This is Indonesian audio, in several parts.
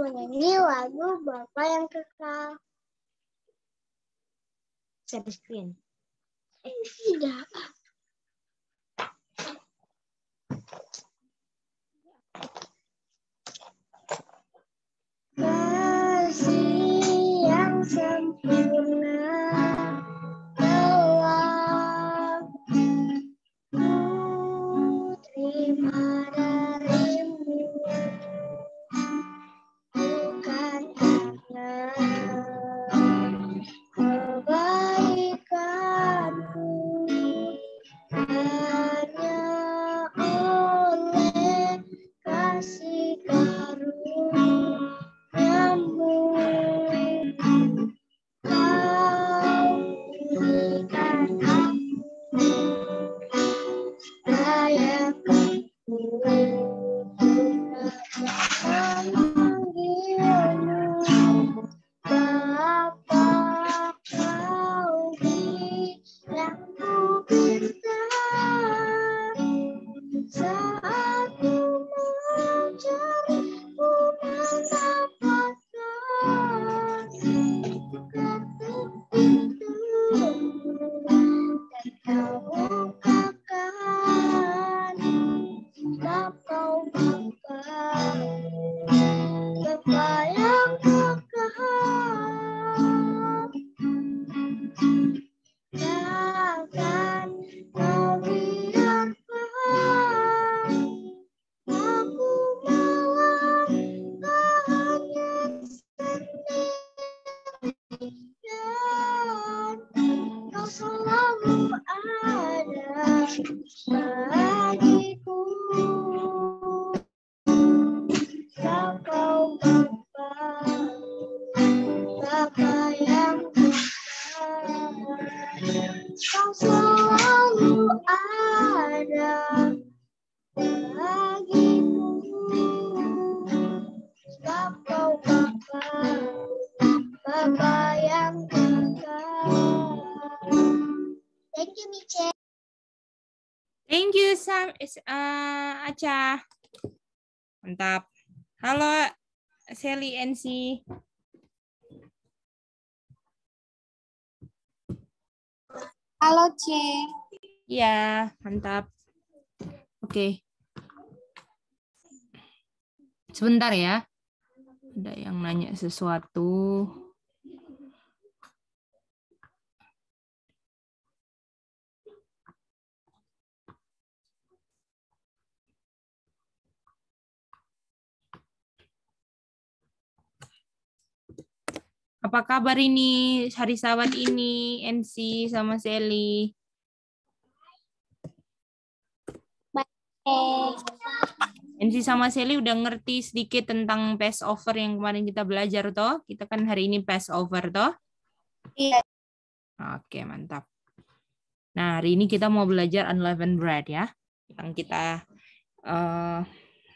menyanyi lagu Bapak yang kekal. Share screen. Eh, tidak. Kasih yang sempurna. uh, eh, Aca. Mantap. Halo Sally NC. Halo C. Iya, mantap. Oke. Sebentar ya. Ada yang nanya sesuatu. Apa kabar ini hari sabat ini NC sama Sally? Baik. NC sama Sally udah ngerti sedikit tentang passover yang kemarin kita belajar toh. Kita kan hari ini passover toh. Iya. Oke, mantap. Nah, hari ini kita mau belajar unleavened bread ya. Yang kita uh,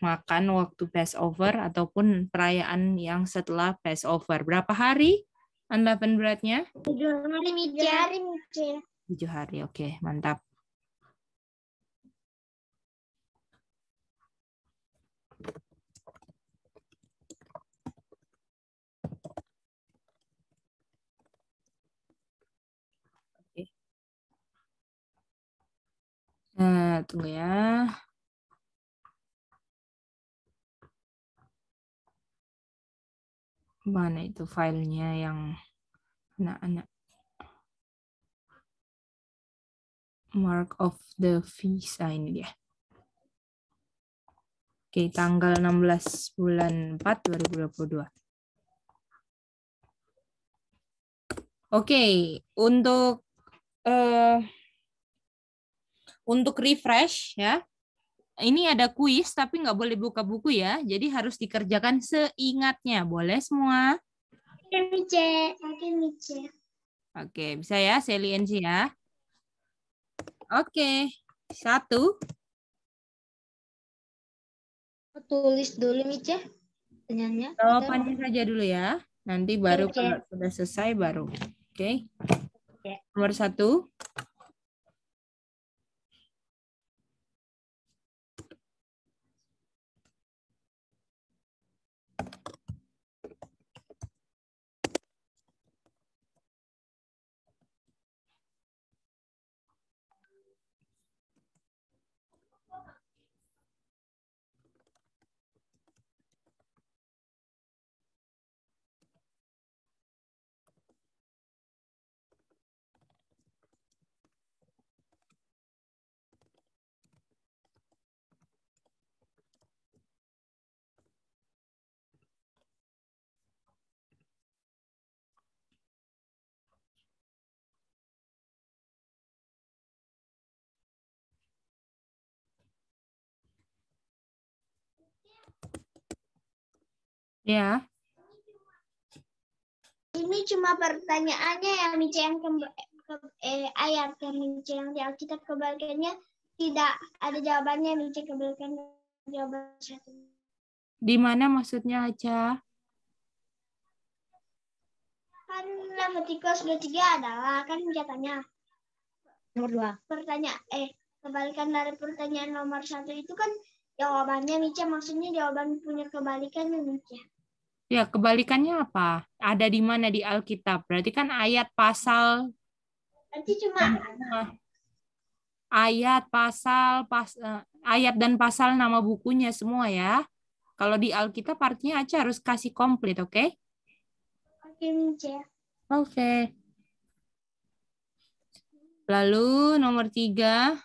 makan waktu Passover ataupun perayaan yang setelah Passover. Berapa hari bread-nya? Tujuh hari, Mice. Tujuh hari, oke, okay, mantap. Nah, tunggu ya. Mana itu filenya yang anak-anak? Mark of the visa ini dia. Oke, tanggal 16 bulan 4 2022. Oke, untuk uh, untuk refresh ya ini ada kuis tapi nggak boleh buka buku ya. Jadi harus dikerjakan seingatnya. Boleh semua? Oke, Mice. Oke, Mice. Oke, bisa ya Sally NC ya. Oke, satu. Tulis dulu Mice. Oh, Jawabannya saja dulu ya. Nanti baru Mice. kalau sudah selesai baru. Oke. Oke. Nomor satu. Ya. Ini cuma pertanyaannya ya, Mice yang ke, eh, ayat ah, yang Mice yang di Alkitab kebalikannya tidak ada jawabannya Mice kebalikan jawaban satu. Di mana maksudnya Aca? Kan Levitikus tiga, adalah kan Mica Nomor dua. Pertanyaan eh kebalikan dari pertanyaan nomor satu itu kan jawabannya Mice maksudnya jawaban punya kebalikan Mica. Ya, kebalikannya apa? Ada di mana di Alkitab? Berarti kan ayat pasal Nanti cuma ayat pasal pas eh, ayat dan pasal nama bukunya semua ya. Kalau di Alkitab artinya aja harus kasih komplit, oke? Okay? Oke, okay, Oke. Okay. Lalu nomor tiga,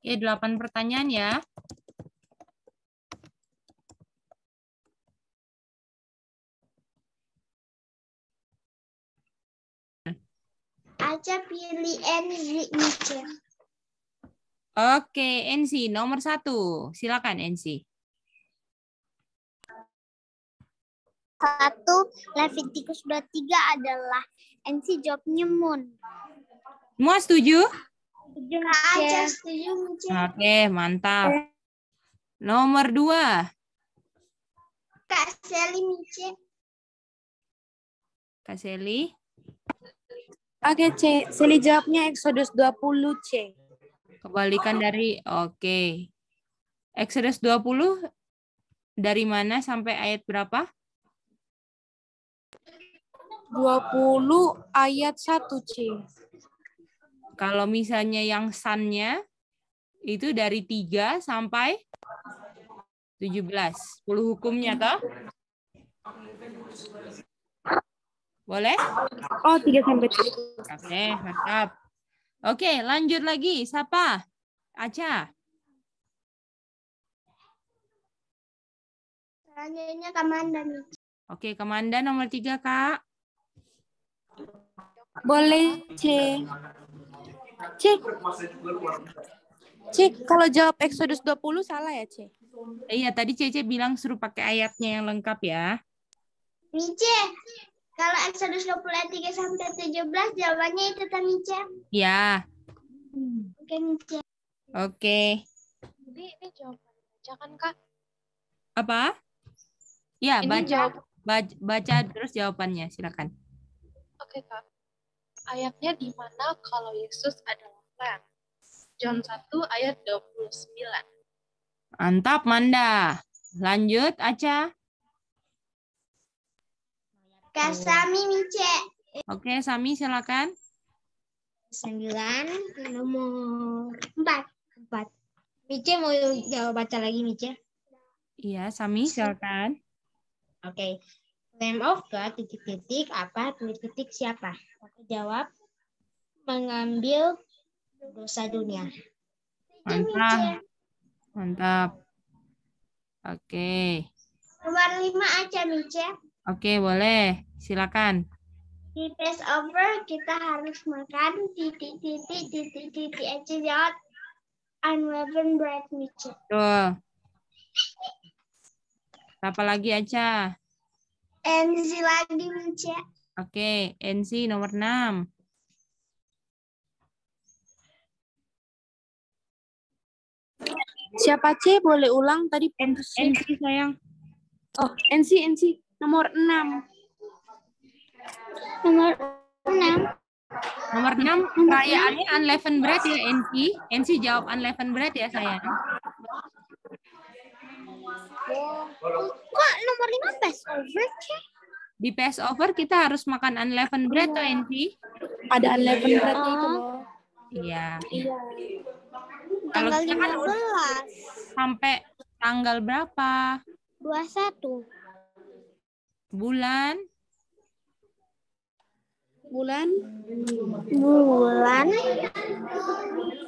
Oke, delapan pertanyaan ya. Aja pilih Enzi, Oke, Enzi nomor satu. Silakan Enzi. Satu, Levitikus 23 adalah NC jawabnya Moon. Semua setuju? Iya. Oke, okay, mantap. Eh. Nomor dua. Kak Seli, Mice. Kak Seli. Oke, C. Seli jawabnya Exodus 20, C. Kebalikan dari, oke. Okay. Exodus 20 dari mana sampai ayat berapa? 20 ayat 1, C. Kalau misalnya yang sunnya itu dari 3 sampai 17. 10 hukumnya toh? Boleh? Oh, 3 sampai 7. Oke, mantap. Oke, lanjut lagi. Siapa? Aca. Tanyanya Kamandan. Oke, kamanda nomor 3 Kak. Boleh, C. C. C, kalau jawab Exodus 20 salah ya, C? Iya, tadi tadi Cece bilang suruh pakai ayatnya yang lengkap ya. Mice, kalau Exodus 20 ayat 3 sampai 17 jawabannya itu kan Mice. Iya. Oke, Mice. Oke. Jadi ini jawaban baca kan, Kak? Apa? Ya, baca, baca baca terus jawabannya, silakan. Oke, Kak ayatnya di mana kalau Yesus adalah Ram. John 1 ayat 29. Mantap, Manda. Lanjut, Aca. Kasami, Mice. Oke, Sami silakan. 9 nomor 4. 4. Mice mau jawab baca lagi Mice? Iya, Sami silakan. Oke. Name of God, titik titik apa, titik titik siapa? Aku jawab, mengambil dosa dunia. Mantap. Mantap. Oke. Okay. Nomor lima aja, Mice. Oke, okay, boleh. Silakan. Di passover kita harus makan titik-titik titik-titik aja jawab unleavened bread, Mice. Betul. Apa lagi aja? Enzi lagi, Mica. Oke, Enzi nomor 6. Siapa C? Boleh ulang tadi? Enzi, sayang. Oh, Enzi, Enzi. Nomor 6. Nomor 6. Nomor 6, perayaannya unleavened bread ya, NC. NC jawab unleavened bread ya, sayang. Kok nomor 5 over sih? Di over kita harus makan unleavened bread, tuh, iya. Enti. Ada unleavened bread itu loh. Iya. Iya. Kalau tanggal 15. Kan sampai tanggal berapa? 21. Bulan? Bulan? Bulan.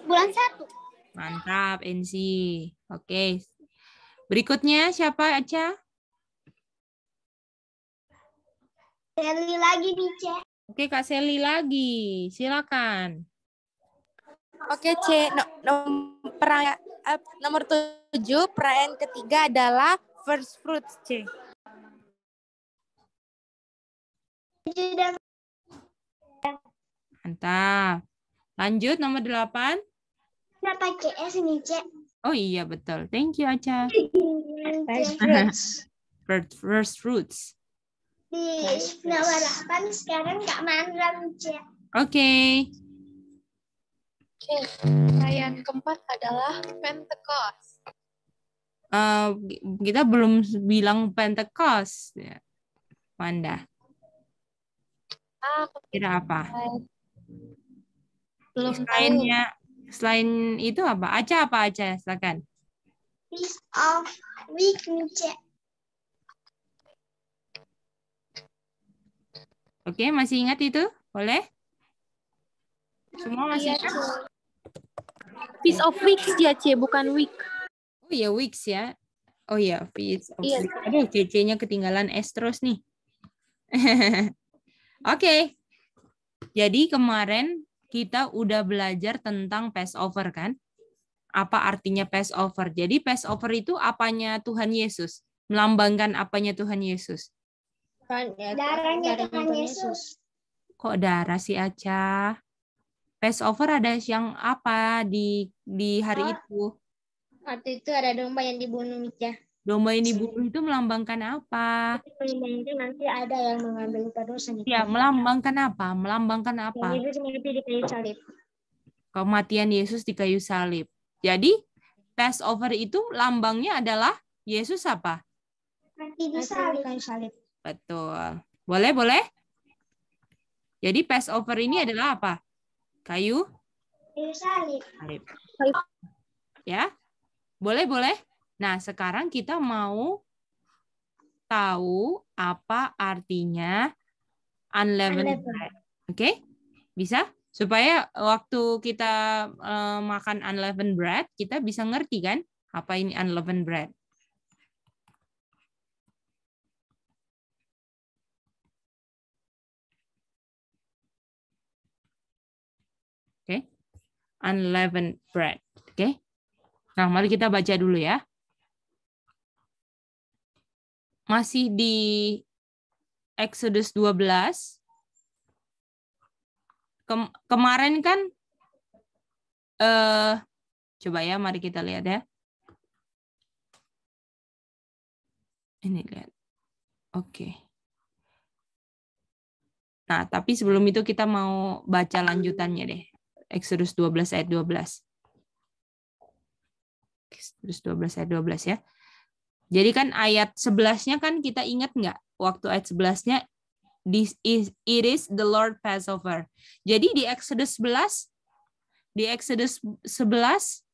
Bulan satu. Mantap, NC. Oke, Berikutnya siapa Aca? Seli lagi nih, Oke, Kak Seli lagi. Silakan. Oke, C. No, no, perang, uh, nomor tujuh, perayaan ketiga adalah first fruits, C. Mantap. Lanjut, nomor delapan. Kenapa CS eh, ini, C? Oh iya betul. Thank you Acha. First, first fruits. Di flower 8 sekarang Kak Manram, Oke. Okay. Oke, keempat adalah Pentecost. Uh, kita belum bilang Pentecost, ya. Wanda. Ah, kira apa? Belum Selainnya Selain itu apa? Aca apa Aca? Silakan. Piece of weak meja. Oke, masih ingat itu? Boleh? Semua masih iya, ingat? Piece of weeks ya, C, bukan week. Oh iya, weeks ya. Oh iya, piece of iya. weeks. Aduh, CC-nya ketinggalan S terus nih. Oke. Okay. Jadi kemarin kita udah belajar tentang Passover kan? Apa artinya Passover? Jadi Passover itu apanya Tuhan Yesus? Melambangkan apanya Tuhan Yesus? Darahnya Tuhan Yesus. Kok darah sih Aca? Passover ada yang apa di di hari oh, itu? Waktu itu ada domba yang dibunuh Ya. Domba yang dibunuh itu melambangkan apa? Mungkin nanti ada yang mengambil terus. Ya, melambangkan apa? Melambangkan apa? Kematian Yesus di kayu salib. Jadi, Passover itu lambangnya adalah Yesus apa? Mati di salib. Betul. Boleh, boleh? Jadi Passover ini adalah apa? Kayu? Kayu salib. Ya? Boleh, boleh? Nah, sekarang kita mau tahu apa artinya unleavened, bread. Oke? Okay? Bisa? Supaya waktu kita uh, makan unleavened bread, kita bisa ngerti kan apa ini unleavened bread. Oke. Unleavened bread, oke? Okay? Nah, mari kita baca dulu ya masih di Exodus 12. Kem kemarin kan eh coba ya mari kita lihat ya. Ini lihat. Oke. Okay. Nah, tapi sebelum itu kita mau baca lanjutannya deh. Exodus 12 ayat 12. Exodus 12 ayat 12 ya. Jadi kan ayat 11-nya kan kita ingat nggak? Waktu ayat 11-nya this is it is the Lord Passover. Jadi di Exodus 11 di Exodus 11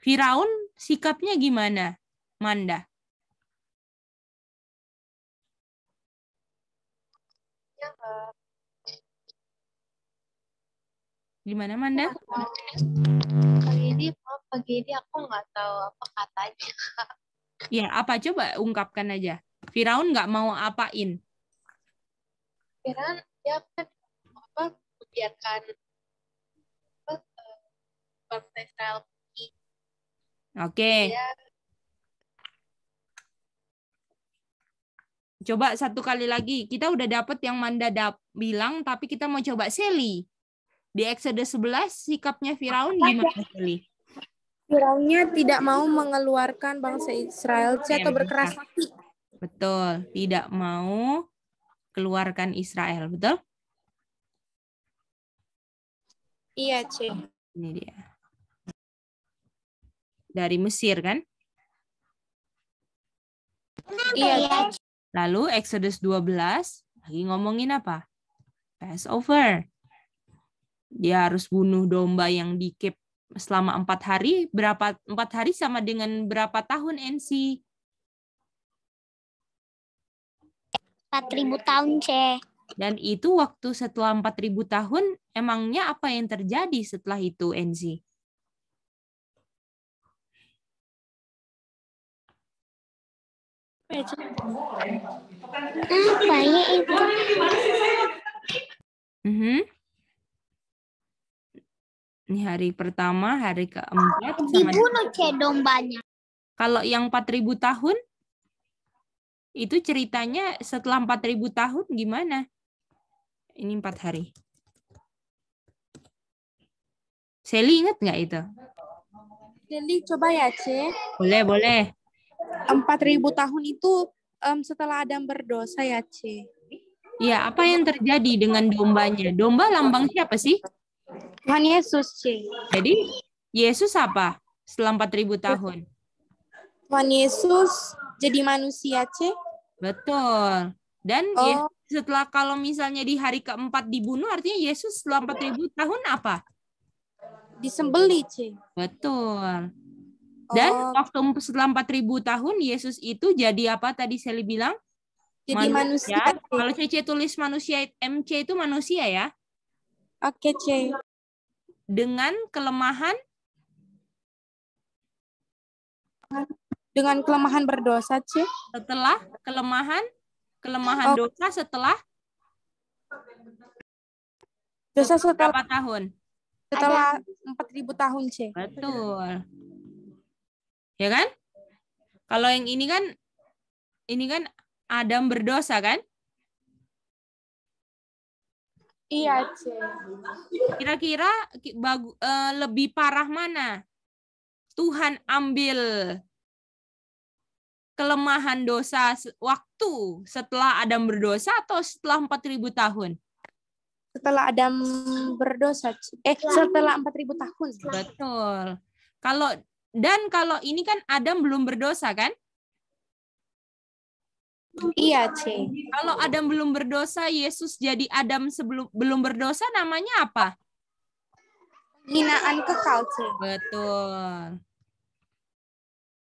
Firaun sikapnya gimana? Manda. Ya, gimana Manda? Ya, apa gini aku nggak tahu apa katanya ya apa coba ungkapkan aja Firaun nggak mau apain Firaun ya kan apa biarkan bangsa eh, Israel oke iya. Coba satu kali lagi. Kita udah dapet yang Manda dap bilang, tapi kita mau coba Sally. Di Exodus 11, sikapnya Firaun gimana, Sally? Firaunnya tidak mau mengeluarkan bangsa Israel atau iya, berkeras hati. Betul, tidak mau keluarkan Israel, betul? Iya, C. Oh, ini dia. Dari Mesir kan? Iya. Lalu Exodus 12 lagi ngomongin apa? Passover. Dia harus bunuh domba yang di Cape selama empat hari berapa empat hari sama dengan berapa tahun NC? ribu tahun C. Dan itu waktu setelah empat ribu tahun emangnya apa yang terjadi setelah itu NC? Apa ya itu? Mm -hmm. Ini hari pertama, hari keempat. dibunuh cek dombanya. Kalau yang 4000 tahun, itu ceritanya setelah 4000 tahun gimana? Ini empat hari. Seli ingat nggak itu? Seli coba ya, C. Boleh, boleh. Empat ribu tahun itu um, setelah Adam berdosa ya, C. Iya, apa yang terjadi dengan dombanya? Domba lambang siapa sih? Tuhan Yesus, C. Jadi Yesus apa setelah 4000 tahun? Tuhan Yesus jadi manusia, C. Betul. Dan oh. Yesus setelah kalau misalnya di hari keempat dibunuh, artinya Yesus setelah 4000 tahun apa? Disembeli, C. Betul. Oh. Dan oh. waktu setelah 4000 tahun, Yesus itu jadi apa tadi Sally bilang? Jadi manusia. manusia. Kalau CC tulis manusia, MC itu manusia ya? Oke, C. Dengan kelemahan? Dengan kelemahan berdosa, C. Setelah kelemahan? Kelemahan oh. dosa setelah? Dosa setelah berapa tahun? Setelah 4000 tahun, C. Betul. Ya kan? Kalau yang ini kan ini kan Adam berdosa kan? Iya, iya. C. Kira-kira bagu, eh, lebih parah mana? Tuhan ambil kelemahan dosa waktu setelah Adam berdosa atau setelah 4000 tahun? Setelah Adam berdosa. Eh, setelah 4000 tahun. Betul. Kalau dan kalau ini kan Adam belum berdosa kan? Iya, iya C. Kalau Adam belum berdosa, Yesus jadi Adam sebelum belum berdosa namanya apa? Hinaan kekal, C. Betul.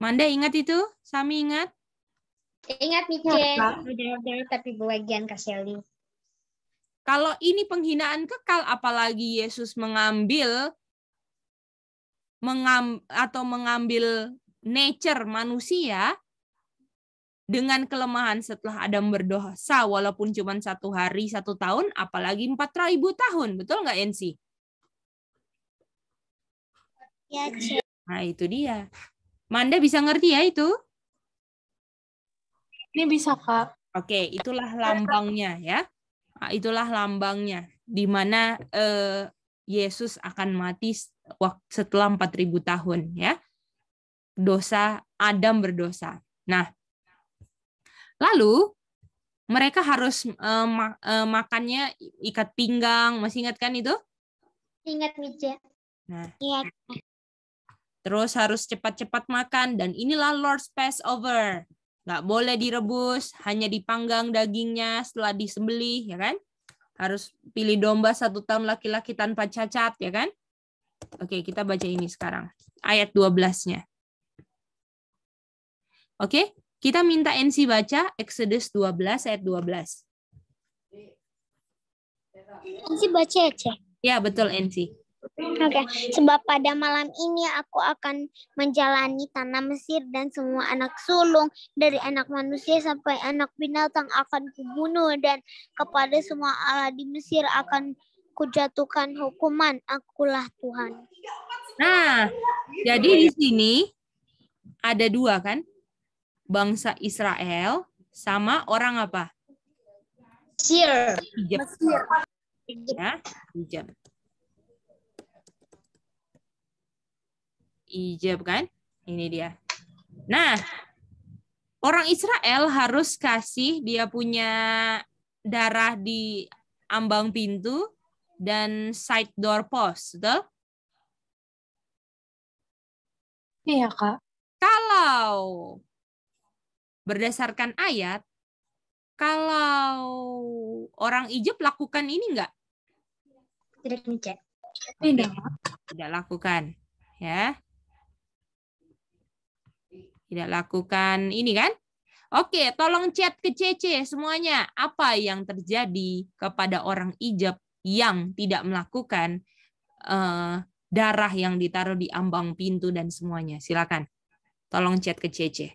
Manda ingat itu? Sami ingat? Ingat nih, C. tapi bagian Kaseli. Kalau ini penghinaan kekal, apalagi Yesus mengambil mengam, atau mengambil nature manusia, dengan kelemahan setelah Adam berdosa walaupun cuma satu hari satu tahun apalagi empat ribu tahun betul nggak Ensi? Ya, Nah itu dia. Manda bisa ngerti ya itu? Ini bisa kak. Oke itulah lambangnya ya. Ah, itulah lambangnya di mana eh, Yesus akan mati setelah empat ribu tahun ya. Dosa Adam berdosa. Nah, Lalu mereka harus uh, ma uh, makannya ikat pinggang, masih ingat kan itu? Ingat Mija. Nah. Iya. Terus harus cepat-cepat makan dan inilah Lord's Passover. Nggak boleh direbus, hanya dipanggang dagingnya setelah disembelih, ya kan? Harus pilih domba satu tahun laki-laki tanpa cacat, ya kan? Oke, kita baca ini sekarang. Ayat 12-nya. Oke, kita minta NC baca Exodus 12 ayat 12. NC baca ya, Ya, betul NC. Oke, okay. sebab pada malam ini aku akan menjalani tanah Mesir dan semua anak sulung dari anak manusia sampai anak binatang akan kubunuh dan kepada semua Allah di Mesir akan kujatuhkan hukuman. Akulah Tuhan. Nah, jadi di sini ada dua kan? bangsa Israel sama orang apa? Mesir. Mesir. Ya, Ijab kan? Ini dia. Nah, orang Israel harus kasih dia punya darah di ambang pintu dan side door post, betul? Iya, Kak. Kalau berdasarkan ayat, kalau orang ijab lakukan ini enggak? Tidak mencet Tidak. Tidak lakukan, ya. Tidak lakukan ini kan? Oke, tolong chat ke CC semuanya. Apa yang terjadi kepada orang ijab yang tidak melakukan uh, darah yang ditaruh di ambang pintu dan semuanya? Silakan. Tolong chat ke CC.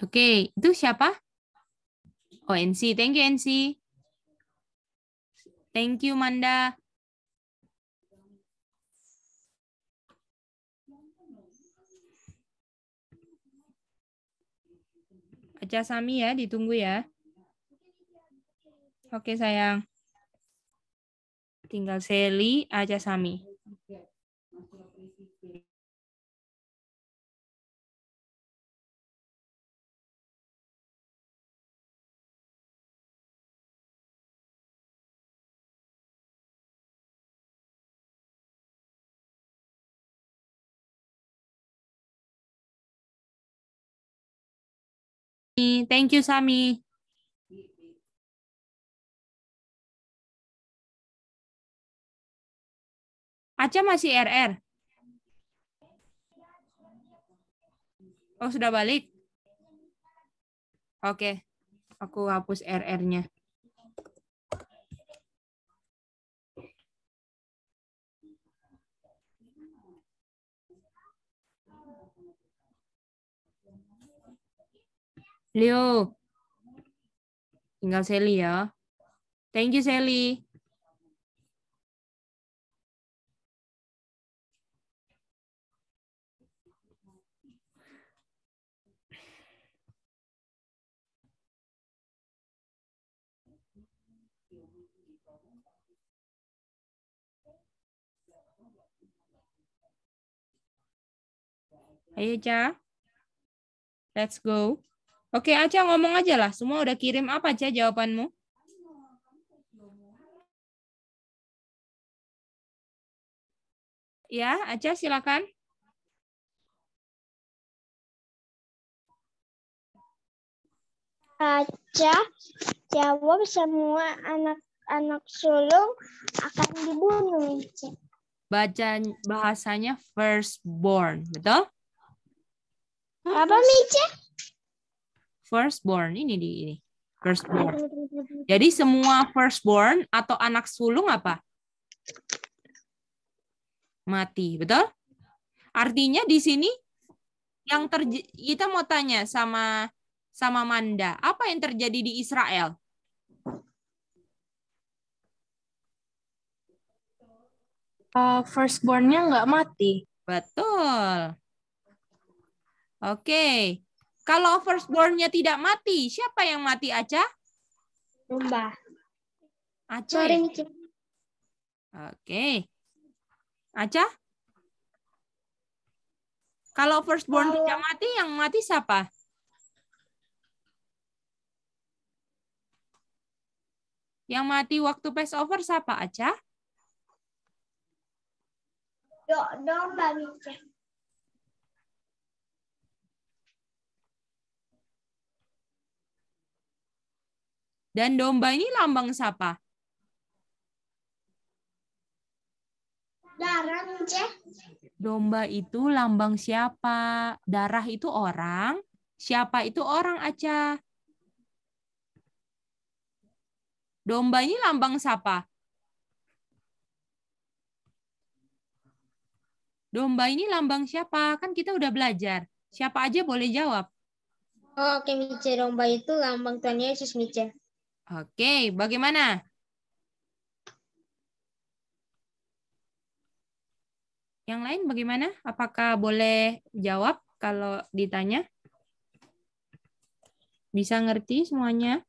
Oke, itu siapa? Oh, NC. Thank you, NC. Thank you, Manda. Aca Sami ya, ditunggu ya. Oke, sayang. Tinggal Seli, Aca Sami. Thank you, Sami. Aca masih RR? Oh, sudah balik? Oke, okay. aku hapus RR-nya. Leo. Tinggal Sally ya. Thank you Sally. Ayo, Cha. Let's go. Oke, Aca ngomong aja lah. Semua udah kirim apa, aja jawabanmu? Ya, Aca, silakan. Aca jawab semua anak-anak sulung akan dibunuh. Baca bahasanya firstborn, betul? Apa, Mice? firstborn ini di ini firstborn. Iya, iya, iya, Jadi semua firstborn atau anak sulung apa? Mati, betul? Artinya di sini yang terjadi, kita mau tanya sama sama Manda, apa yang terjadi di Israel? Uh, firstbornnya nggak mati. Betul. Oke, okay. Kalau firstbornnya tidak mati, siapa yang mati aja? Domba. Aca. Ya? Oke. Okay. Aca? Kalau firstborn Kalau... tidak mati, yang mati siapa? Yang mati waktu Passover siapa aja? domba, Dan domba ini lambang siapa? Darah, Ceh. Domba itu lambang siapa? Darah itu orang. Siapa itu orang, Aca? Domba ini lambang siapa? Domba ini lambang siapa? Kan kita udah belajar. Siapa aja boleh jawab. Oh, oke, Mice. Domba itu lambang Tuhan Yesus, Mice. Oke, bagaimana? Yang lain bagaimana? Apakah boleh jawab kalau ditanya? Bisa ngerti semuanya?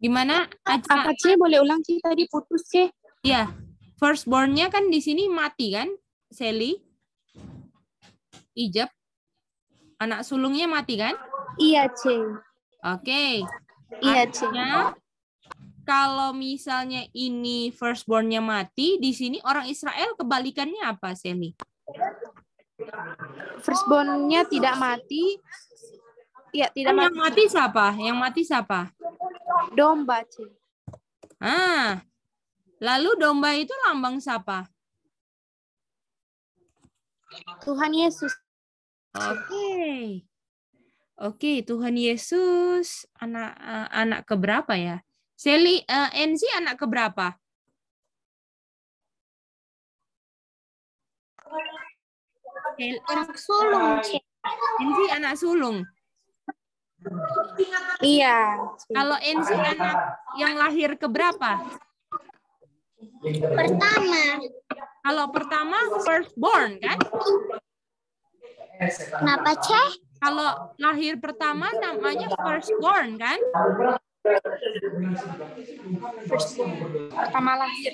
Gimana? Aca? Apa sih boleh ulang sih tadi putus sih? Iya. Firstborn-nya kan di sini mati kan? Sally. Ijab. Anak sulungnya mati kan? Iya, C. Oke. Okay. Iya, C. Artinya, kalau misalnya ini firstbornnya mati, di sini orang Israel kebalikannya apa, Semi? Firstbornnya tidak mati. Iya, tidak mati. Yang mati siapa? Yang mati siapa? Domba, C. Ah. Lalu domba itu lambang siapa? Tuhan Yesus, Oke. Okay. Oke, okay, Tuhan Yesus anak uh, anak keberapa ya? Seli uh, NC anak keberapa? Anak sulung. NC anak sulung. Iya. Kalau NC anak yang lahir ke berapa? Pertama. Kalau pertama first born kan? Kenapa, Ceh? Kalau lahir pertama namanya firstborn, kan? Pertama lahir.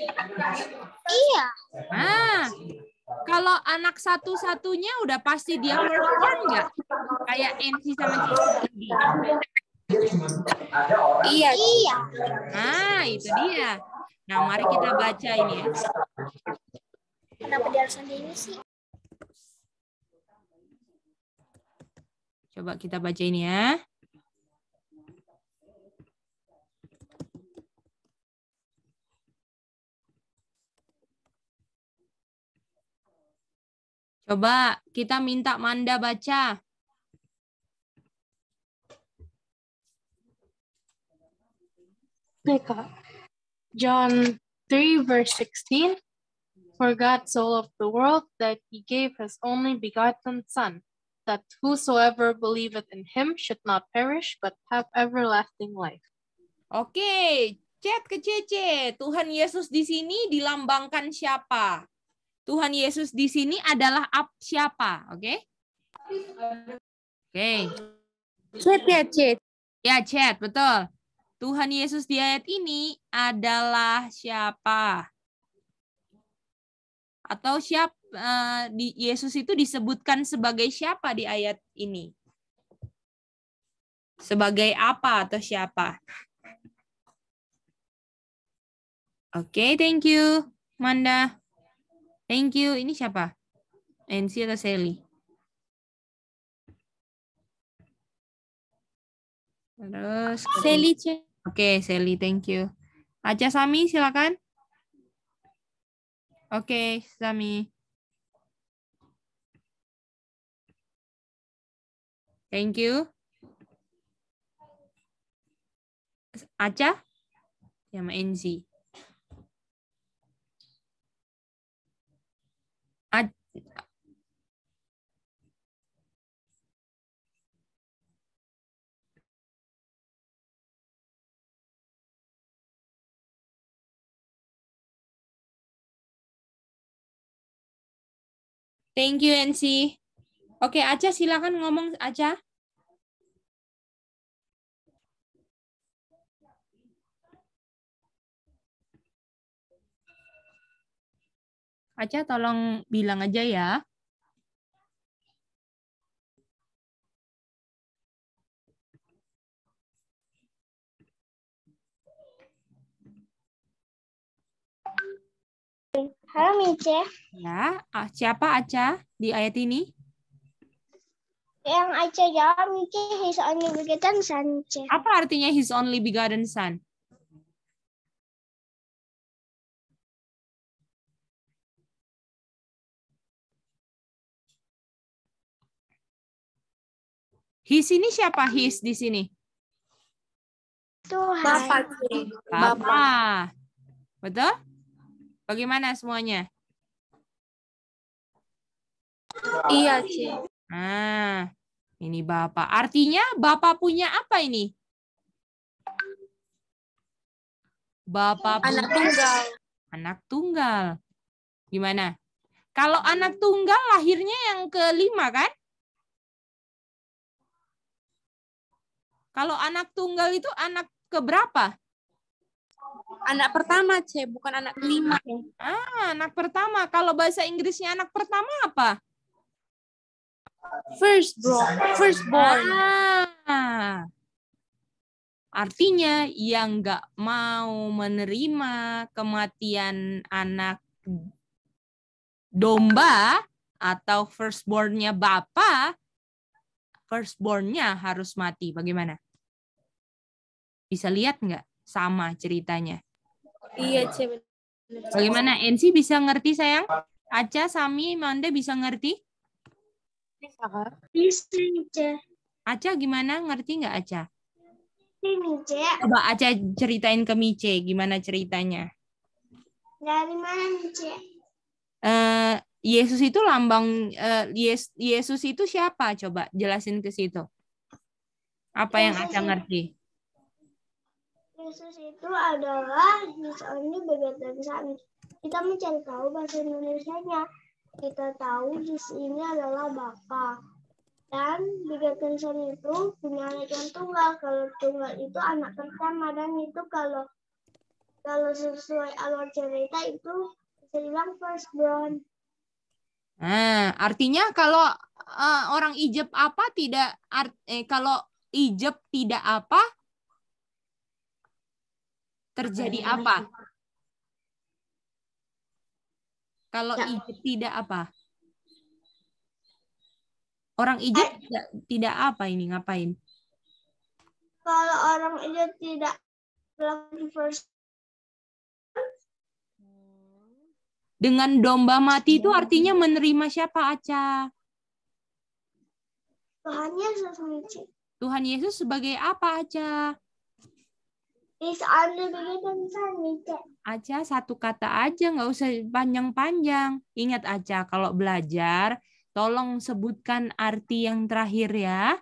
Iya. Ah, kalau anak satu-satunya udah pasti dia firstborn nggak? Kayak MC sama Cici. Iya. Iya. Ah, itu dia. Nah, mari kita baca ini ya. Kenapa dia harus ini sih? Coba kita baca ini ya. Coba kita minta Manda baca. Kak. John 3 verse 16. For God so loved the world that he gave his only begotten son that whosoever believeth in him should not perish, but have everlasting life. Oke, okay, chat ke CC. Tuhan Yesus di sini dilambangkan siapa? Tuhan Yesus di sini adalah up siapa? Oke? Okay? Oke. Okay. Chat ya, chat. Ya, chat, betul. Tuhan Yesus di ayat ini adalah siapa? Atau siapa? Eh, di Yesus itu disebutkan sebagai siapa di ayat ini? Sebagai apa atau siapa? Oke, okay, thank you, Manda. Thank you. Ini siapa? Nancy atau Sally? Terus. Sally, Oke, okay, Sally. Thank you. Aja Sami, silakan. Oke, okay, Sami. Thank you. Aja. Ya, sama Enzi. A Thank you, NC. Oke, Aja silakan ngomong Aja. Aca tolong bilang aja ya. Halo Mice. Ya, siapa Aca di ayat ini? Yang Aca jawab Mice, his only begotten son. Apa artinya his only begotten son? His ini siapa his di sini? Tuhan. Bapak. Bapak. Betul? Bagaimana semuanya? Iya, sih. Nah, ini Bapak. Artinya Bapak punya apa ini? Bapak punya anak tunggal. Anak tunggal. Gimana? Kalau anak tunggal lahirnya yang kelima kan? Kalau anak tunggal itu anak keberapa? Anak pertama, C, bukan anak kelima. Ah, ah anak pertama. Kalau bahasa Inggrisnya anak pertama apa? First bro, first born. Ah. Artinya yang nggak mau menerima kematian anak domba atau firstbornnya bapak, firstbornnya harus mati. Bagaimana? Bisa lihat nggak? Sama ceritanya. Iya, Ce. Bagaimana? NC bisa ngerti, sayang? Aca, Sami, Manda bisa ngerti? Bisa, Aca gimana? Ngerti nggak, Aca? Mice. Coba Aca ceritain ke Mice, gimana ceritanya? Dari mana, Mice? Uh, Yesus itu lambang uh, yes, Yesus itu siapa? Coba jelasin ke situ. Apa yang Aca ngerti? Yesus itu adalah His only begotten Son. Kita mencari tahu bahasa Indonesia-nya. Kita tahu His ini adalah Bapa. Dan begotten Son itu punya anak yang tunggal. Kalau tunggal itu anak pertama dan itu kalau kalau sesuai alur cerita itu bisa bilang first born. Nah, artinya kalau uh, orang ijab apa tidak art, eh, kalau ijab tidak apa terjadi apa? Kalau ya. Egypt tidak apa? Orang ijab tidak, tidak apa ini ngapain? Kalau orang Egypt tidak hmm. dengan domba mati itu hmm. artinya menerima siapa Aca? Tuhan Yesus Tuhan Yesus sebagai apa Aca? Is aja satu kata aja nggak usah panjang-panjang. Ingat aja kalau belajar tolong sebutkan arti yang terakhir ya.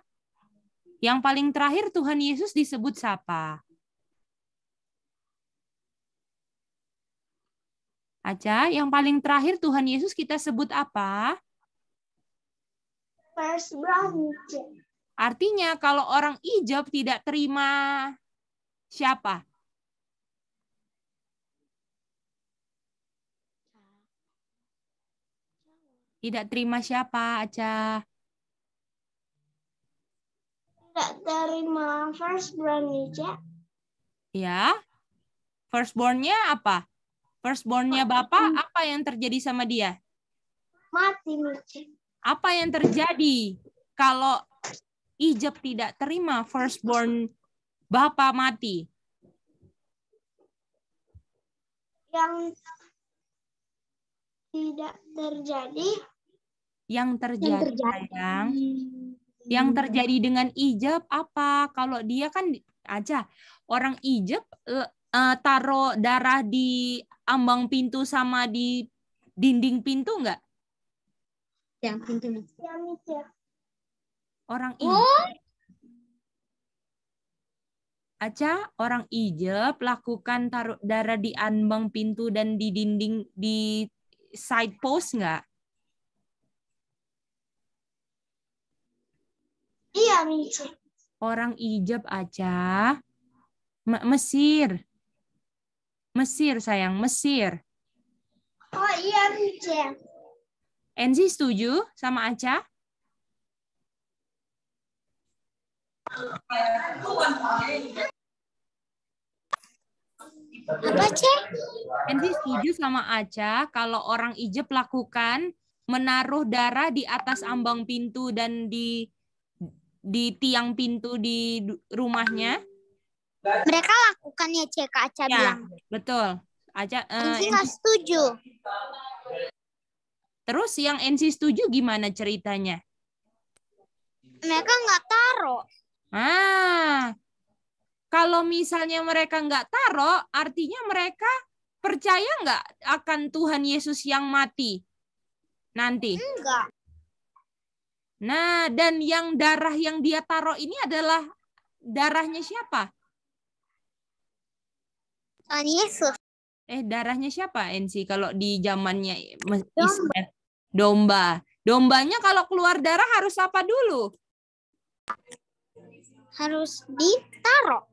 Yang paling terakhir Tuhan Yesus disebut siapa? Aja, yang paling terakhir Tuhan Yesus kita sebut apa? First branch. Artinya kalau orang ijab tidak terima siapa? Tidak terima siapa aja? Tidak terima firstborn born aja. Ya. Iya. Firstbornnya apa? Firstbornnya bapak apa yang terjadi sama dia? Mati, Mice. Apa yang terjadi kalau Ijab tidak terima firstborn Bapak mati? Yang tidak terjadi. Yang terjadi, yang terjadi. sayang. Yang terjadi dengan ijab apa? Kalau dia kan aja orang ijab uh, taruh darah di ambang pintu sama di dinding pintu enggak? Yang pintu. Yang ijab. Orang ijab. Oh Aca orang ijab lakukan taruh darah di ambang pintu dan di dinding di side post nggak? Iya, Misir. Orang ijab Aca. Mesir. Mesir sayang, Mesir. Oh iya, Misir. Enzi setuju sama Aca? Oh. Apa Cek? Nanti setuju sama Aca kalau orang ijep lakukan menaruh darah di atas ambang pintu dan di di tiang pintu di rumahnya. Mereka lakukan ya Cek Aca ya, bilang. Betul. Aca eh, Enzi nggak uh, setuju. Terus yang NC setuju gimana ceritanya? Mereka nggak taruh. Ah, kalau misalnya mereka nggak taruh, artinya mereka percaya nggak akan Tuhan Yesus yang mati nanti? Enggak. Nah, dan yang darah yang dia taruh ini adalah darahnya siapa? Tuhan Yesus. Eh, darahnya siapa, Ensi? Kalau di zamannya domba. domba. Dombanya kalau keluar darah harus apa dulu? Harus ditaruh.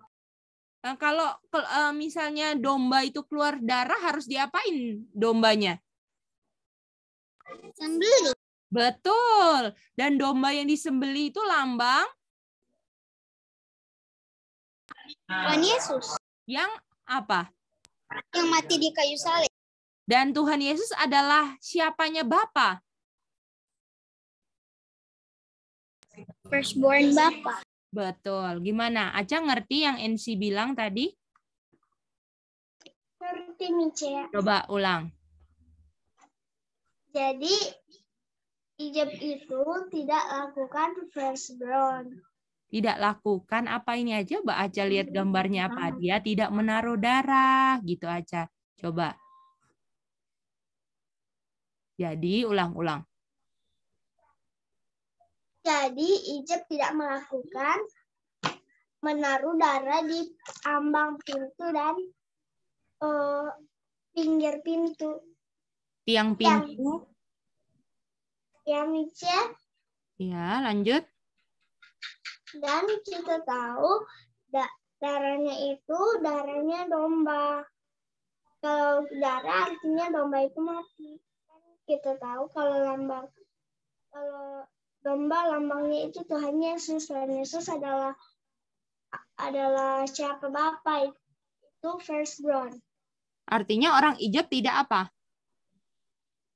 Nah, kalau uh, misalnya domba itu keluar darah harus diapain dombanya? Sembelih. Betul. Dan domba yang disembeli itu lambang Tuhan Yesus. Yang apa? Yang mati di kayu salib. Dan Tuhan Yesus adalah siapanya Bapa? Firstborn Bapa. Betul. Gimana? Aca ngerti yang NC bilang tadi? Ngerti, Mice. Coba ulang. Jadi, hijab itu tidak lakukan reverse brown. Tidak lakukan apa ini aja, Mbak Aca lihat hmm. gambarnya apa. Dia tidak menaruh darah, gitu Aca. Coba. Jadi, ulang-ulang. Jadi Ijab tidak melakukan menaruh darah di ambang pintu dan uh, pinggir pintu. Tiang pintu. Ya, Mice. Ya, lanjut. Dan kita tahu da darahnya itu darahnya domba. Kalau darah artinya domba itu mati. Kan kita tahu kalau lambang kalau domba lambangnya itu Tuhan Yesus Tuhan Yesus adalah adalah siapa Bapa itu firstborn artinya orang ijab tidak apa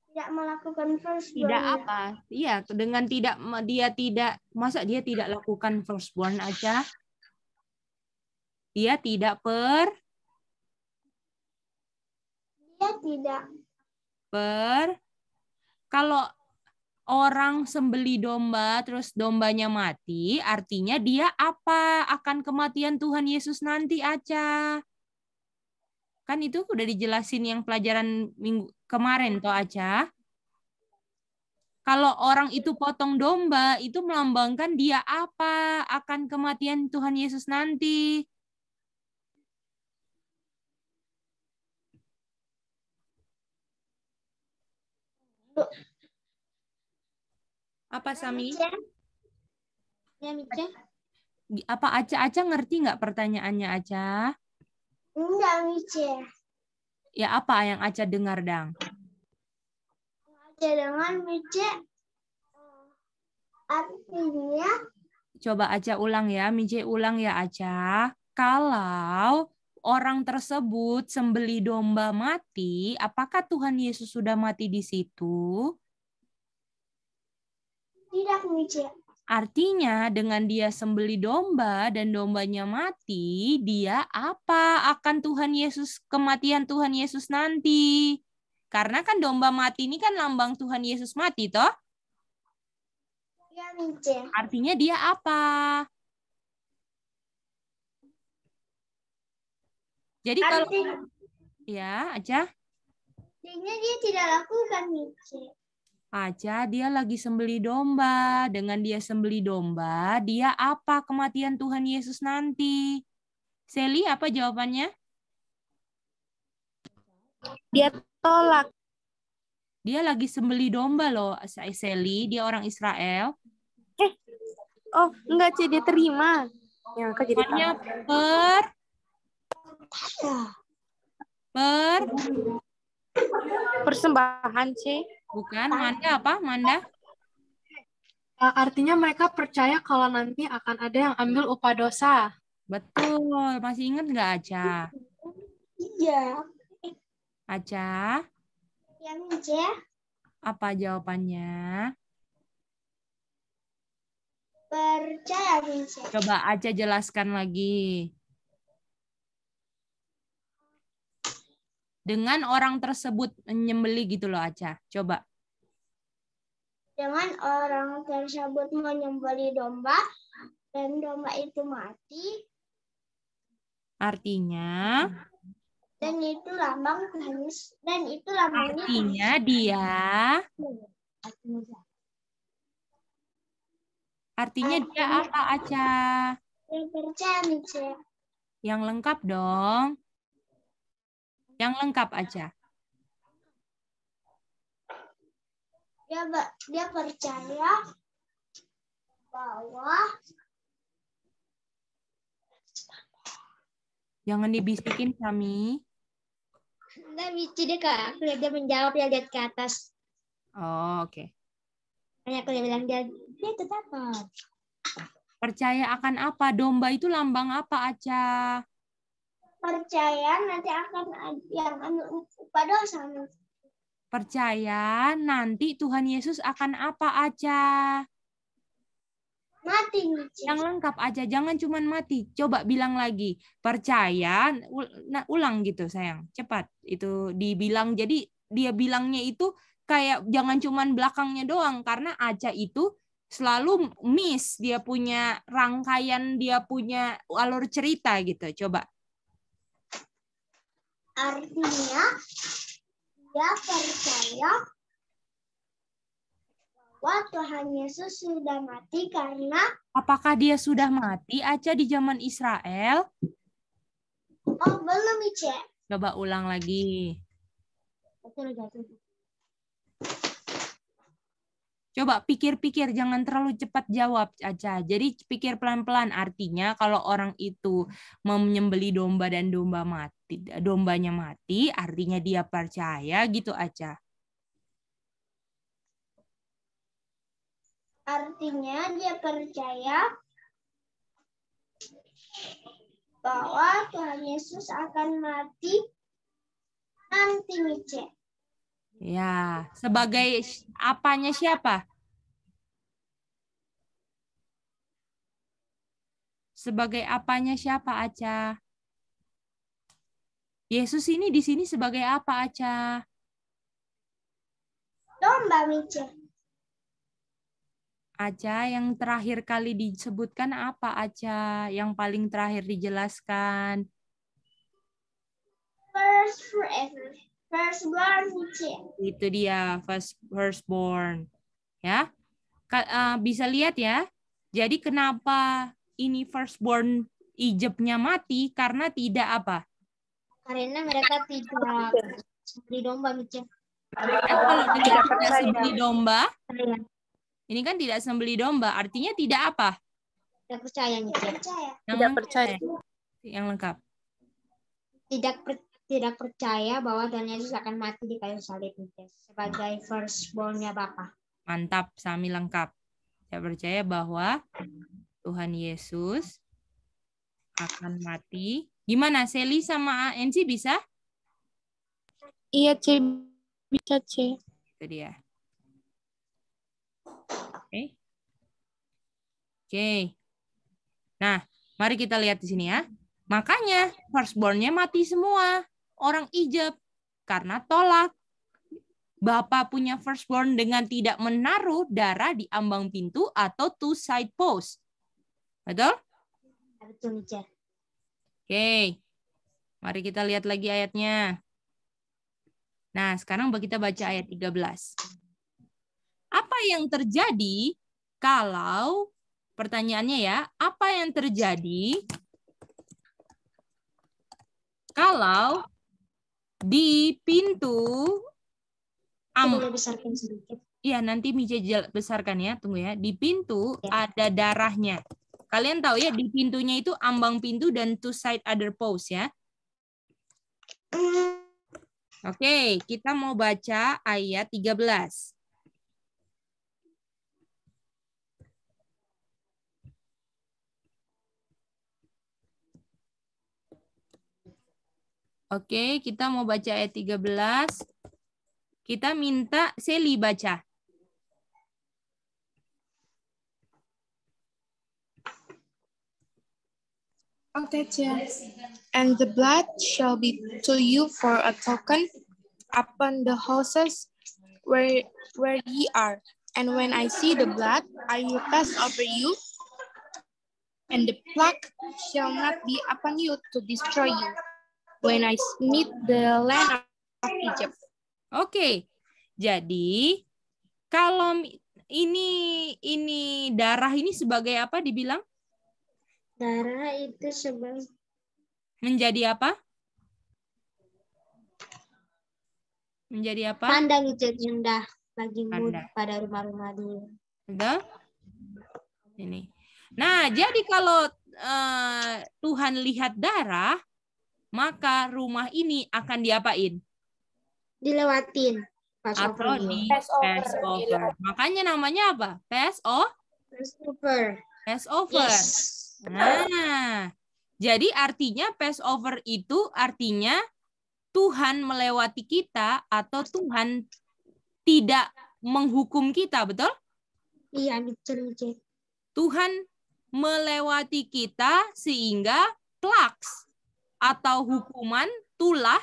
tidak melakukan firstborn tidak apa iya dengan tidak dia tidak masa dia tidak lakukan firstborn aja dia tidak per dia tidak per kalau orang sembeli domba terus dombanya mati, artinya dia apa akan kematian Tuhan Yesus nanti aja? Kan itu udah dijelasin yang pelajaran minggu kemarin toh aja. Kalau orang itu potong domba, itu melambangkan dia apa akan kematian Tuhan Yesus nanti. Oh. Apa Sami? Ya, Mica. Apa Aca Aca ngerti nggak pertanyaannya Aca? Enggak, Mica. Ya apa yang Aca dengar, Dang? Aca dengar, Mica. Eh, artinya Coba Aca ulang ya, Mice ulang ya Aca. Kalau orang tersebut sembeli domba mati, apakah Tuhan Yesus sudah mati di situ? Tidak, Mice. Artinya dengan dia sembeli domba dan dombanya mati, dia apa akan Tuhan Yesus kematian Tuhan Yesus nanti? Karena kan domba mati ini kan lambang Tuhan Yesus mati toh? Ya, Artinya dia apa? Jadi Arti... kalau ya, aja. Artinya dia tidak lakukan Mice aja dia lagi sembeli domba. Dengan dia sembeli domba, dia apa kematian Tuhan Yesus nanti? Seli, apa jawabannya? Dia tolak. Dia lagi sembeli domba loh, Seli. Dia orang Israel. Eh, oh enggak sih, dia terima. Ya, per per persembahan sih Bukan, Manda apa? Manda? Eh, artinya mereka percaya kalau nanti akan ada yang ambil upah dosa. Betul, masih ingat nggak Aca? Iya. Aca? Iya, Aca. Apa jawabannya? Percaya, Mice. Coba Aca jelaskan lagi. dengan orang tersebut menyembeli gitu loh Aca. Coba. Dengan orang tersebut menyembeli domba dan domba itu mati. Artinya dan itu lambang Tuhan dan itu lambang Artinya dia Artinya dia apa aja Yang lengkap dong. Yang lengkap aja. Dia dia percaya bahwa Jangan dibisikin, kami. Enggak bisikin deh, Kak. Aku lihat dia menjawab, ya lihat ke atas. Oh, oke. Okay. Hanya aku bilang dia, dia tetap. Percaya akan apa? Domba itu lambang apa, Aca? percaya nanti akan yang anu, pada sama. Percaya nanti Tuhan Yesus akan apa aja? Mati. Yang lengkap aja, jangan cuman mati. Coba bilang lagi. Percaya, ulang gitu sayang. Cepat. Itu dibilang. Jadi dia bilangnya itu kayak jangan cuman belakangnya doang karena aja itu selalu miss dia punya rangkaian dia punya alur cerita gitu coba Artinya dia percaya bahwa Tuhan Yesus sudah mati karena Apakah dia sudah mati aja di zaman Israel? Oh, belum, Ice. Coba ulang lagi. Coba pikir-pikir, jangan terlalu cepat jawab, aja Jadi pikir pelan-pelan, artinya kalau orang itu menyembeli domba dan domba mati, tidak dombanya mati, artinya dia percaya gitu aja. Artinya dia percaya bahwa Tuhan Yesus akan mati nanti Mice. Ya, sebagai apanya siapa? Sebagai apanya siapa Aca? Yesus ini di sini sebagai apa, Aca? Domba, Mice. Aca, yang terakhir kali disebutkan apa, Aca? Yang paling terakhir dijelaskan? First forever. born Mice. Itu dia, first first born, Ya, eh, bisa lihat ya. Jadi kenapa ini first firstborn ijebnya mati karena tidak apa? karena mereka tidak di domba Mica. Kalau tidak sembeli domba, ini kan tidak sembeli domba, artinya tidak apa? Tidak percaya, tidak percaya tidak percaya. Eh, yang lengkap. Tidak per, tidak percaya bahwa Tuhan Yesus akan mati di kayu salib, Mica, sebagai first bornnya Bapa. Mantap, Sami lengkap. Tidak percaya bahwa Tuhan Yesus akan mati Gimana, Seli sama NC bisa? Iya, C. Bisa, C. Itu dia. Oke. Oke. Nah, mari kita lihat di sini ya. Makanya firstbornnya mati semua. Orang ijab karena tolak. Bapak punya firstborn dengan tidak menaruh darah di ambang pintu atau two side post. Betul? Betul, Cik. Oke, mari kita lihat lagi ayatnya. Nah, sekarang kita baca ayat 13. Apa yang terjadi kalau, pertanyaannya ya, apa yang terjadi kalau di pintu am Iya, nanti Mija besarkan ya, tunggu ya. Di pintu ya. ada darahnya. Kalian tahu ya di pintunya itu ambang pintu dan two side other post ya. Oke, kita mau baca ayat 13. Oke, kita mau baca ayat 13. Kita minta Seli baca. And the blood shall be to you for a token upon the houses where, where ye are. And when I see the blood, I will pass over you, and the plague shall not be upon you to destroy you. When I smite the land of Egypt. Oke, okay. jadi kalau ini ini darah ini sebagai apa dibilang? Darah itu sebab menjadi apa? Menjadi apa? Pandang hijau indah bagi pada rumah-rumah dulu. Ada? Ini. Nah, jadi kalau uh, Tuhan lihat darah, maka rumah ini akan diapain? Dilewatin. di pass passover. Makanya namanya apa? Passover. Passover. Passover. Yes. Nah, jadi artinya Passover itu artinya Tuhan melewati kita atau Tuhan tidak menghukum kita, betul? Iya, betul, Tuhan melewati kita sehingga plaks atau hukuman tulah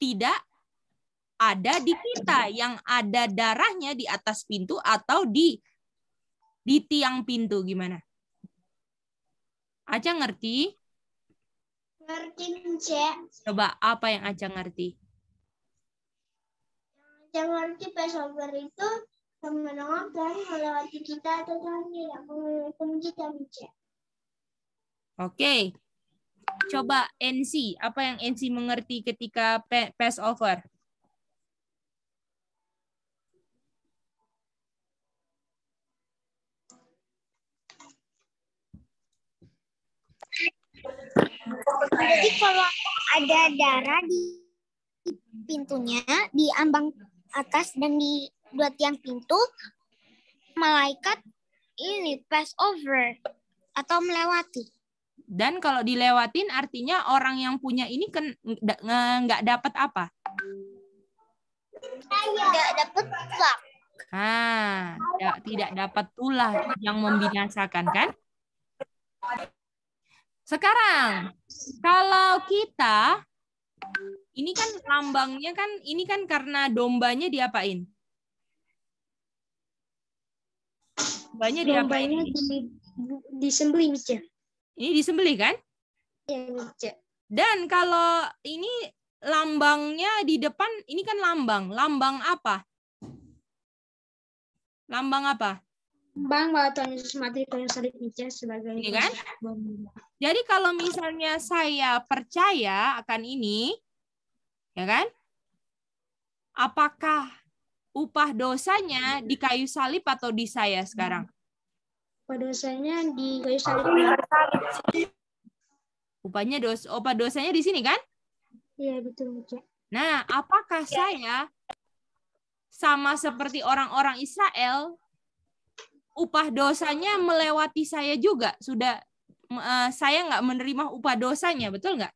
tidak ada di kita yang ada darahnya di atas pintu atau di di tiang pintu gimana? Aja ngerti? Ngerti, Cek. Coba apa yang Aja ngerti? Yang ngerti pasover itu menengah dan melewati kita atau Tuhan tidak menghukum kita, gitu, Cek. Oke. Coba NC, apa yang NC mengerti ketika pass over? Jadi kalau ada darah di pintunya, di ambang atas dan di dua tiang pintu, malaikat ini pass over atau melewati. Dan kalau dilewatin artinya orang yang punya ini nggak dapat apa? Nggak dapat tulak. Ah, tidak dapat tulah yang membinasakan kan? Sekarang kalau kita ini kan lambangnya kan ini kan karena dombanya diapain? Dombanya diapain? disembeli di, Ini disembeli kan? Iya, Dan kalau ini lambangnya di depan ini kan lambang. Lambang apa? Lambang apa? Bang atau kayu salib Nietzsche sebagai ini iya kan? Jadi kalau misalnya saya percaya akan ini, ya kan? Apakah upah dosanya di kayu salib atau di saya sekarang? Upah dosanya di kayu salib. Upahnya dos, upah dosanya di sini kan? Iya betul Nietzsche. Nah, apakah ya. saya sama seperti orang-orang Israel upah dosanya melewati saya juga sudah uh, saya nggak menerima upah dosanya betul nggak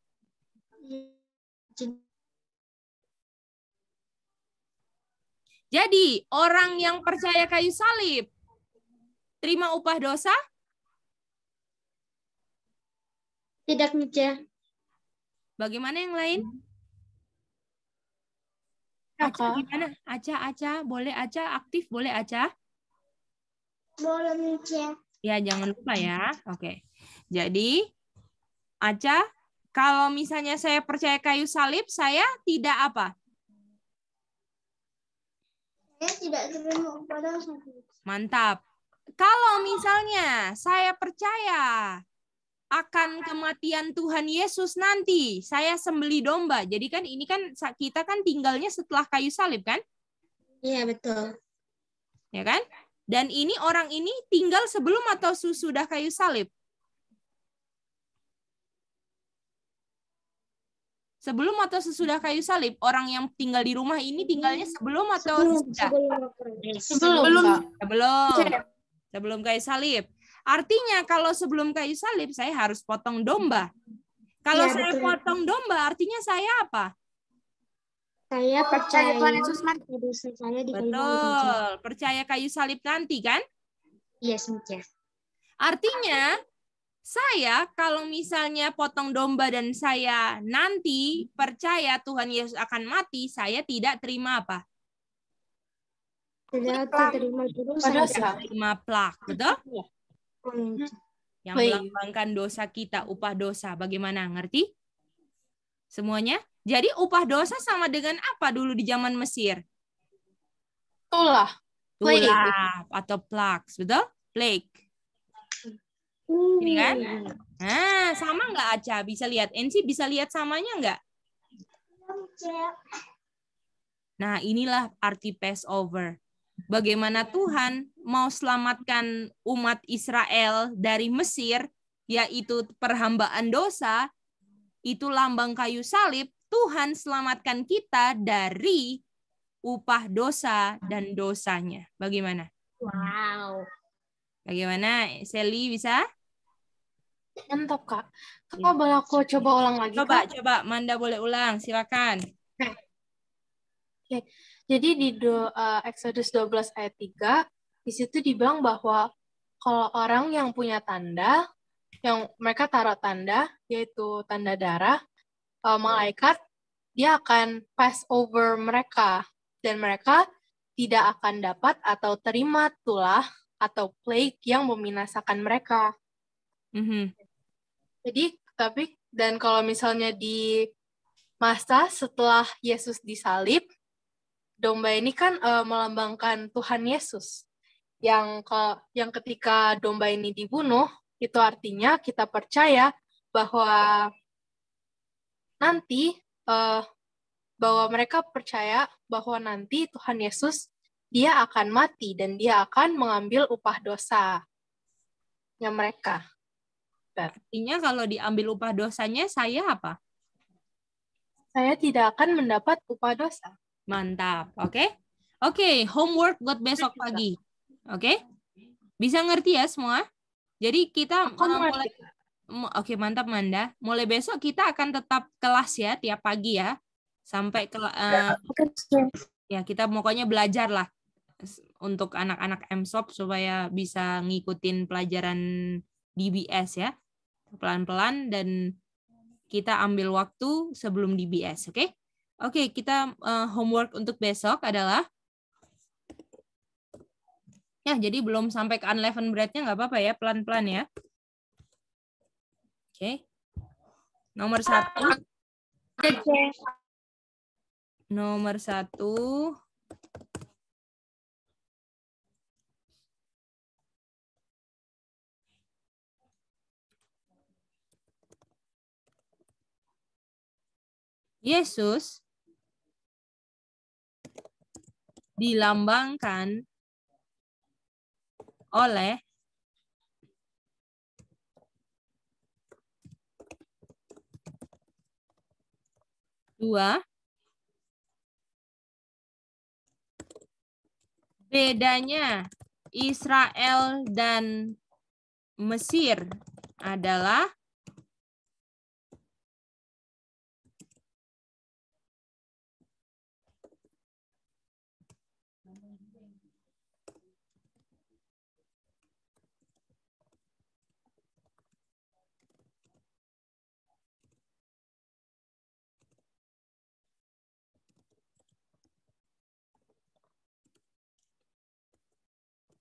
jadi orang yang percaya kayu salib terima upah dosa tidak Nice bagaimana yang lain Aca gimana? Aca, Aca, boleh Aca aktif, boleh Aca? Bolonce. Ya, jangan lupa ya. Oke. Jadi, Aca, kalau misalnya saya percaya kayu salib, saya tidak apa? Saya tidak terima salib. Mantap. Kalau misalnya saya percaya akan kematian Tuhan Yesus nanti. Saya sembeli domba. Jadi kan ini kan kita kan tinggalnya setelah kayu salib kan? Iya, betul. Ya kan? Dan ini orang ini tinggal sebelum atau sesudah kayu salib? Sebelum atau sesudah kayu salib? Orang yang tinggal di rumah ini tinggalnya sebelum atau sebelum, sesudah? Sebelum. Sebelum. Sebelum, iya. sebelum kayu salib. Artinya kalau sebelum kayu salib saya harus potong domba. Kalau ya, saya betul. potong domba artinya saya apa? Saya oh, percaya, percaya Tuhan Yesus di Saya di Betul, percaya kayu salib nanti kan? Yes, iya, yes. Artinya saya kalau misalnya potong domba dan saya nanti percaya Tuhan Yesus akan mati, saya tidak terima apa? Tidak terima dosa. Tidak terima plak, betul? Ya. Yang melambangkan dosa kita, upah dosa. Bagaimana? Ngerti? semuanya. Jadi upah dosa sama dengan apa dulu di zaman Mesir? Tulah. tulah atau plak, betul? Plague. Hmm. Ini iya kan? Nah, sama nggak Aca? Bisa lihat? NC bisa lihat samanya nggak? Nah, inilah arti Passover. Bagaimana Tuhan mau selamatkan umat Israel dari Mesir, yaitu perhambaan dosa, itu lambang kayu salib, Tuhan selamatkan kita dari upah dosa dan dosanya. Bagaimana? Wow. Bagaimana, Sally bisa? Mantap, Kak. Kak, ya. boleh aku coba ulang lagi? Coba, Kak? coba. Manda boleh ulang, silakan. Oke. Okay. Jadi di do, uh, Exodus 12 ayat 3, di situ dibilang bahwa kalau orang yang punya tanda, yang mereka taruh tanda yaitu tanda darah uh, malaikat dia akan pass over mereka dan mereka tidak akan dapat atau terima tulah atau plague yang membinasakan mereka. Mm -hmm. Jadi tapi dan kalau misalnya di masa setelah Yesus disalib, domba ini kan uh, melambangkan Tuhan Yesus yang ke yang ketika domba ini dibunuh itu artinya kita percaya bahwa nanti uh, bahwa mereka percaya bahwa nanti Tuhan Yesus dia akan mati dan dia akan mengambil upah dosa yang mereka. Artinya kalau diambil upah dosanya saya apa? Saya tidak akan mendapat upah dosa. Mantap, oke? Okay? Oke, okay, homework buat besok pagi. Oke? Okay? Bisa ngerti ya semua? Jadi kita oh, mulai Oke, mantap Manda. Mulai besok kita akan tetap kelas ya tiap pagi ya. Sampai ke uh, ya kita pokoknya belajar lah untuk anak-anak MSOP supaya bisa ngikutin pelajaran DBS ya. Pelan-pelan dan kita ambil waktu sebelum DBS, oke? Okay? Oke, okay, kita uh, homework untuk besok adalah breadnya nah, Jadi belum sampai ke unleavened beratnya nggak apa-apa ya, pelan-pelan ya. Oke. Okay. Nomor satu. Nomor satu. Yesus dilambangkan oleh dua bedanya Israel dan Mesir adalah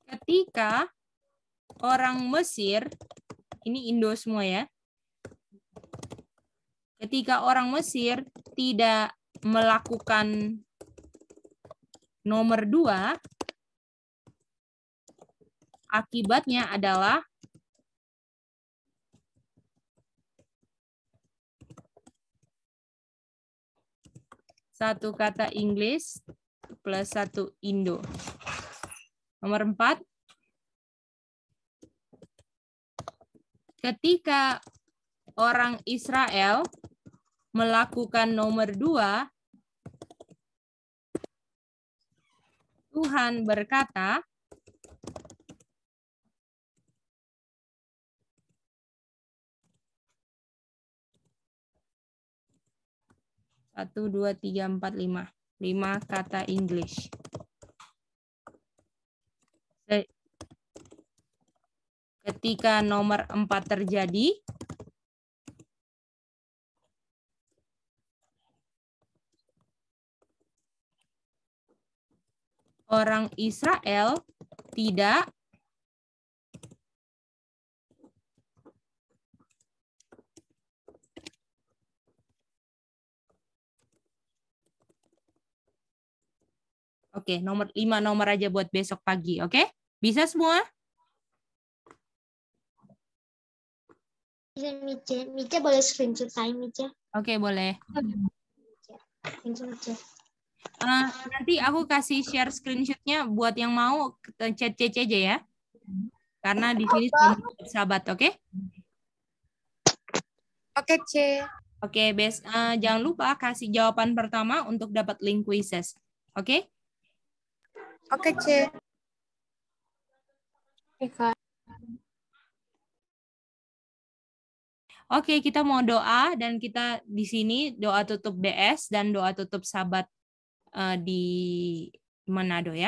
Ketika orang Mesir, ini Indo semua ya, ketika orang Mesir tidak melakukan nomor dua, akibatnya adalah satu kata Inggris plus satu Indo. Nomor empat, ketika orang Israel melakukan nomor dua, Tuhan berkata, satu dua tiga empat lima lima kata English. ketika nomor 4 terjadi, orang Israel tidak Oke, nomor 5 nomor aja buat besok pagi, oke? Bisa semua? mice, iya, mice Mice boleh screenshot saya mice Oke, okay, boleh. Uh, nanti aku kasih share screenshotnya buat yang mau chat CC aja ya. Karena di sini sahabat, oke? Okay? Oke, okay, C. Oke, okay, bes uh, jangan lupa kasih jawaban pertama untuk dapat link quizzes. Oke? Okay? Oke, okay, C. Oke, okay. Oke, kita mau doa dan kita di sini doa tutup BS dan doa tutup sahabat uh, di Manado ya.